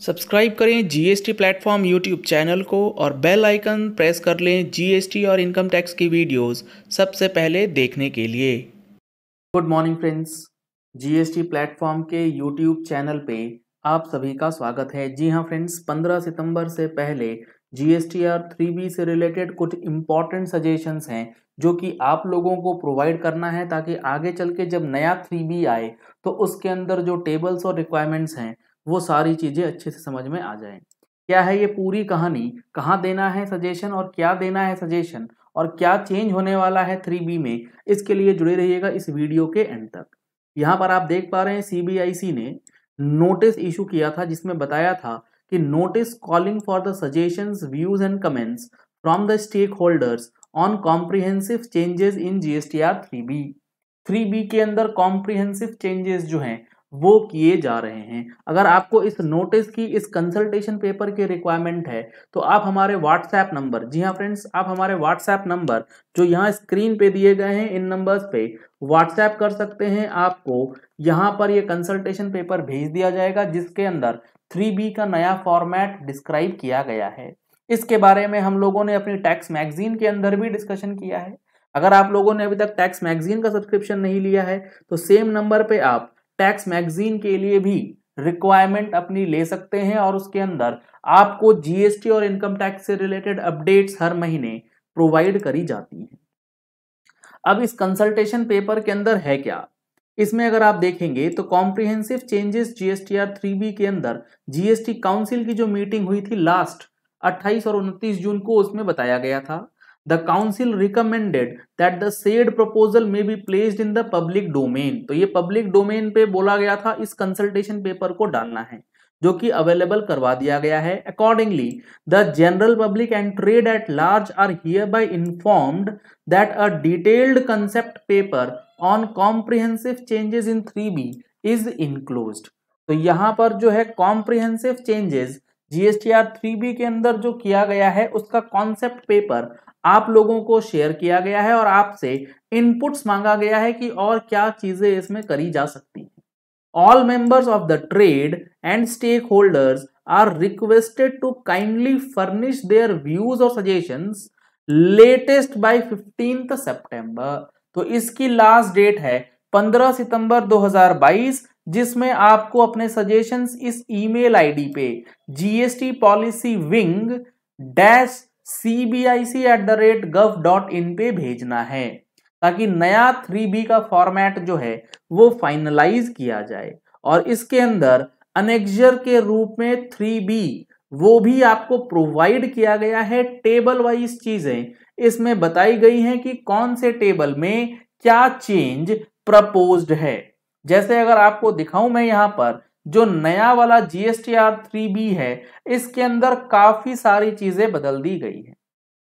subscribe करें GST platform YouTube channel को और बेल आइकन प्रेस कर लें जीएसटी और इनकम टैक्स की वीडियोस सबसे पहले देखने के लिए good morning friends GST platform के यूट्यूब चैनल पे आप सभी का स्वागत है जी हाँ फ्रेंड्स 15 सितंबर से पहले G S T R three B से रिलेटेड कुछ इम्पॉर्टेंट सजेशंस हैं जो कि आप लोगों को प्रोवाइड करना है ताकि आगे चल के जब नया थ्री बी आए तो उसके अंदर जो टेबल्स और रिक्वायरमेंट्स हैं वो सारी चीज़ें अच्छे से समझ में आ जाए क्या है ये पूरी कहानी कहाँ देना है सजेशन और क्या देना है सजेशन और क्या चेंज होने वाला है थ्री बी में इसके लिए जुड़े रहिएगा इस वीडियो के एंड तक यहाँ पर आप देख पा रहे हैं सी ने नोटिस इशू किया था जिसमें बताया था कि notice calling for the suggestions views and comments from the stakeholders on comprehensive changes in G S T R three B three B के अंदर कॉम्प्रिहेंसिव चेंजेस जो हैं वो किए जा रहे हैं अगर आपको इस नोटिस की इस कंसल्टेशन पेपर की रिक्वायरमेंट है तो आप हमारे व्हाट्सएप नंबर जी हाँ फ्रेंड्स आप हमारे व्हाट्सएप नंबर जो यहाँ स्क्रीन पे दिए गए हैं इन नंबर्स पे व्हाट्सएप कर सकते हैं आपको यहाँ पर ये कंसल्टेशन पेपर भेज दिया जाएगा जिसके अंदर थ्री का नया फॉर्मेट डिस्क्राइब किया गया है इसके बारे में हम लोगों ने अपनी टैक्स मैगजीन के अंदर भी डिस्कशन किया है अगर आप लोगों ने अभी तक टैक्स मैगजीन का सब्सक्रिप्शन नहीं लिया है तो सेम नंबर पे आप टैक्स मैगजीन के लिए भी रिक्वायरमेंट अपनी ले सकते हैं और उसके अंदर आपको जीएसटी और इनकम टैक्स से रिलेटेड अपडेट्स हर महीने प्रोवाइड करी जाती हैं अब इस कंसल्टेशन पेपर के अंदर है क्या इसमें अगर आप देखेंगे तो comprehensive changes GSTR three B के अंदर जीएसटी काउंसिल की जो मीटिंग हुई थी लास्ट 28 और 29 जून को उसमें बताया गया था the council recommended that the said proposal may be placed in the public domain तो ये पब्लिक डोमेन पे बोला गया था इस कंसल्टेशन पेपर को डालना है जो कि अवेलेबल करवा दिया गया है accordingly the general public and trade at large are hereby informed that a detailed concept paper on comprehensive changes in three B is enclose तो यहाँ पर जो है comprehensive changes GSTR three B के अंदर जो किया गया है उसका कॉन्सेप्ट पेपर आप लोगों को शेयर किया गया है और आपसे इनपुट्स मांगा गया है कि और क्या चीजें इसमें करी जा सकती हैं all members of the trade and stakeholders are requested to kindly furnish their views और suggestion latest by fifteenth September तो इसकी लास्ट डेट है 15 सितंबर 2022 जिसमें आपको अपने सजेशंस इस ईमेल आईडी पे GST policy wing dash C B I C at the rate gov dot in पे भेजना है ताकि नया थ्री बी का फॉर्मेट जो है वो फाइनलाइज किया जाए और इसके अंदर अनेक्जर के रूप में थ्री बी वो भी आपको प्रोवाइड किया गया है टेबल वाइज चीजें इसमें बताई गई हैं कि कौन से टेबल में क्या चेंज प्रपोज्ड है जैसे अगर आपको दिखाऊं मैं यहां पर जो नया वाला जीएसटी आर थ्री बी है इसके अंदर काफी सारी चीजें बदल दी गई है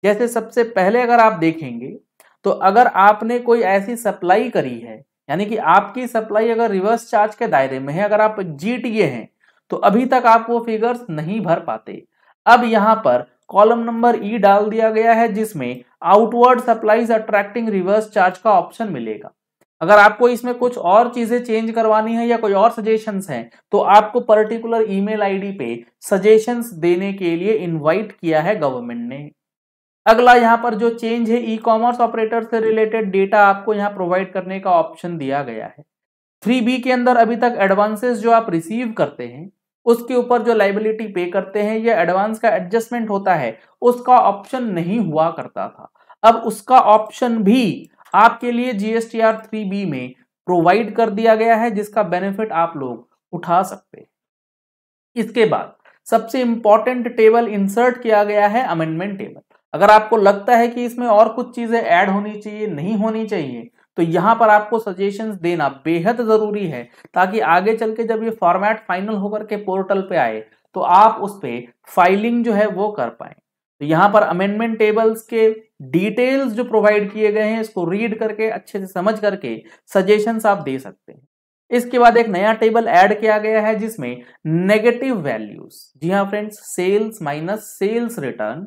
जैसे सबसे पहले अगर आप देखेंगे तो अगर आपने कोई ऐसी सप्लाई करी है यानी कि आपकी सप्लाई अगर रिवर्स चार्ज के दायरे में है अगर आप जीटीए हैं तो अभी तक आप वो फिगर्स नहीं भर पाते अब यहाँ पर कॉलम नंबर ई डाल दिया गया है जिसमें outward supplies attracting reverse charge का ऑप्शन मिलेगा अगर आपको इसमें कुछ और चीजें चेंज करवानी है या कोई और सजेशंस हैं तो आपको पर्टिकुलर ईमेल आईडी पे सजेशंस देने के लिए इनवाइट किया है गवर्नमेंट ने अगला यहाँ पर जो चेंज है ई कॉमर्स ऑपरेटर से रिलेटेड डेटा आपको यहाँ प्रोवाइड करने का ऑप्शन दिया गया है थ्री बी के अंदर अभी तक एडवांसेस जो आप रिसीव करते हैं उसके ऊपर जो लाइबिलिटी पे करते हैं या एडवांस का एडजस्टमेंट होता है उसका ऑप्शन नहीं हुआ करता था अब उसका ऑप्शन भी आपके लिए जीएसटीआर थ्री बी में प्रोवाइड कर दिया गया है जिसका बेनिफिट आप लोग उठा सकते इसके बाद सबसे इंपॉर्टेंट टेबल इंसर्ट किया गया है अमेंडमेंट टेबल अगर आपको लगता है कि इसमें और कुछ चीजें ऐड होनी चाहिए नहीं होनी चाहिए तो यहाँ पर आपको सजेशंस देना बेहद जरूरी है ताकि आगे चल के जब ये फॉर्मेट फाइनल होकर के पोर्टल पे आए तो आप उस पर फाइलिंग जो है वो कर पाए तो यहां पर अमेंडमेंट टेबल्स के डिटेल्स जो प्रोवाइड किए गए हैं इसको रीड करके अच्छे से समझ करके सजेशन आप दे सकते हैं इसके बाद एक नया टेबल ऐड किया गया है जिसमें नेगेटिव वैल्यूज जी हाँ friends sales minus sales return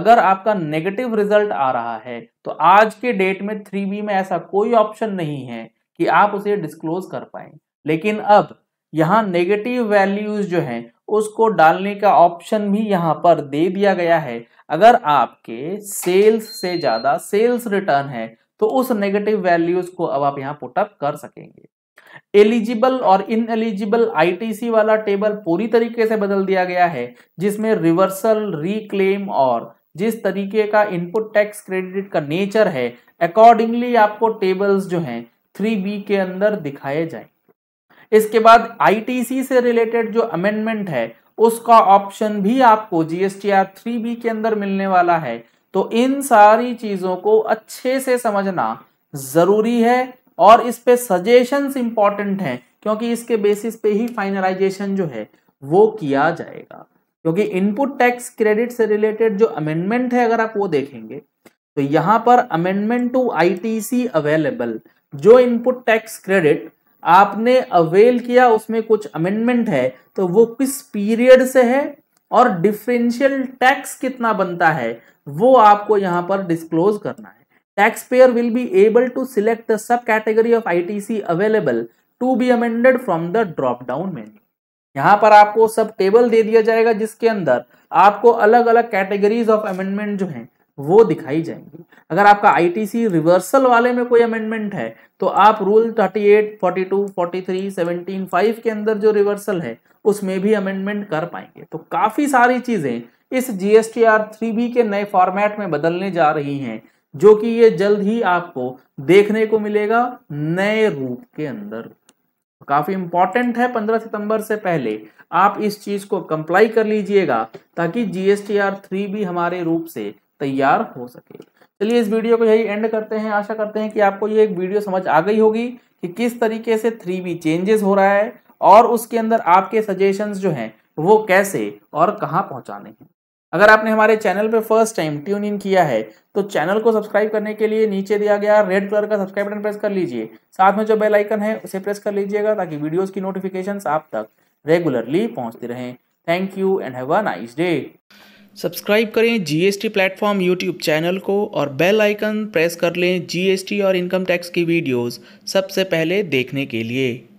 अगर आपका नेगेटिव रिजल्ट आ रहा है तो आज के डेट में थ्री बी में ऐसा कोई ऑप्शन नहीं है कि आप उसे डिस्क्लोज कर पाए लेकिन अब यहां नेगेटिव वैल्यूज जो हैं उसको डालने का ऑप्शन भी यहाँ पर दे दिया गया है अगर आपके सेल्स से ज़्यादा सेल्स रिटर्न है तो उस नेगेटिव वैल्यूज को अब आप यहाँ पुटअप कर सकेंगे एलिजिबल और इन एलिजिबल आई वाला टेबल पूरी तरीके से बदल दिया गया है जिसमें रिवर्सल रिक्लेम और जिस तरीके का इनपुट टैक्स क्रेडिट का नेचर है अकॉर्डिंगली आपको टेबल्स जो हैं थ्री बी के अंदर दिखाए जाएंगे इसके बाद आईटीसी से रिलेटेड जो अमेंडमेंट है उसका ऑप्शन भी आपको जीएसटीआर थ्री बी के अंदर मिलने वाला है तो इन सारी चीजों को अच्छे से समझना जरूरी है और इस पे सजेशंस इंपॉर्टेंट हैं क्योंकि इसके बेसिस पे ही फाइनलाइजेशन जो है वो किया जाएगा क्योंकि इनपुट टैक्स क्रेडिट से रिलेटेड जो अमेंडमेंट है अगर आप वो देखेंगे तो यहां पर अमेंडमेंट टू आईटीसी अवेलेबल जो इनपुट टैक्स क्रेडिट आपने अवेल किया उसमें कुछ अमेंडमेंट है तो वो किस पीरियड से है और डिफरेंशियल टैक्स कितना बनता है वो आपको यहाँ पर डिस्क्लोज करना है taxpayer be able to select to select the subcategory of ITC available to be amended from the drop down menu यहाँ पर आपको सब टेबल दे दिया जाएगा जिसके अंदर आपको अलग अलग कैटेगरीज ऑफ अमेंडमेंट जो हैं वो दिखाई जाएंगी अगर आपका आईटीसी रिवर्सल वाले में कोई अमेंडमेंट है तो आप रूल 38, 42, 43, 17, 5 के अंदर जो रिवर्सल है उसमें भी अमेंडमेंट कर पाएंगे तो काफी सारी चीजें इस आर थ्री बी के नए फॉर्मेट में बदलने जा रही हैं जो कि ये जल्द ही आपको देखने को मिलेगा नए रूप के अंदर काफी इंपॉर्टेंट है 15 सितंबर से पहले आप इस चीज को कंप्लाई कर लीजिएगा ताकि जीएसटी आर थ्री भी हमारे रूप से तैयार हो सके चलिए इस वीडियो को यही एंड करते हैं आशा करते हैं कि आपको ये एक वीडियो समझ आ गई होगी कि किस तरीके से थ्री बी चेंजेस हो रहा है और उसके अंदर आपके सजेशंस जो हैं वो कैसे और कहाँ पहुँचाने हैं अगर आपने हमारे चैनल पे फर्स्ट टाइम ट्यून इन किया है तो चैनल को सब्सक्राइब करने के लिए नीचे दिया गया रेड कलर का सब्सक्राइब बटन प्रेस कर लीजिए साथ में जो बेल आइकन है उसे प्रेस कर लीजिएगा ताकि वीडियोस की नोटिफिकेशंस आप तक रेगुलरली पहुंचती रहें thank you and have a nice day subscribe करें जीएसटी प्लेटफॉर्म यूट्यूब चैनल को और बेल आइकन प्रेस कर लें जीएसटी और इनकम टैक्स की वीडियोस सबसे पहले देखने के लिए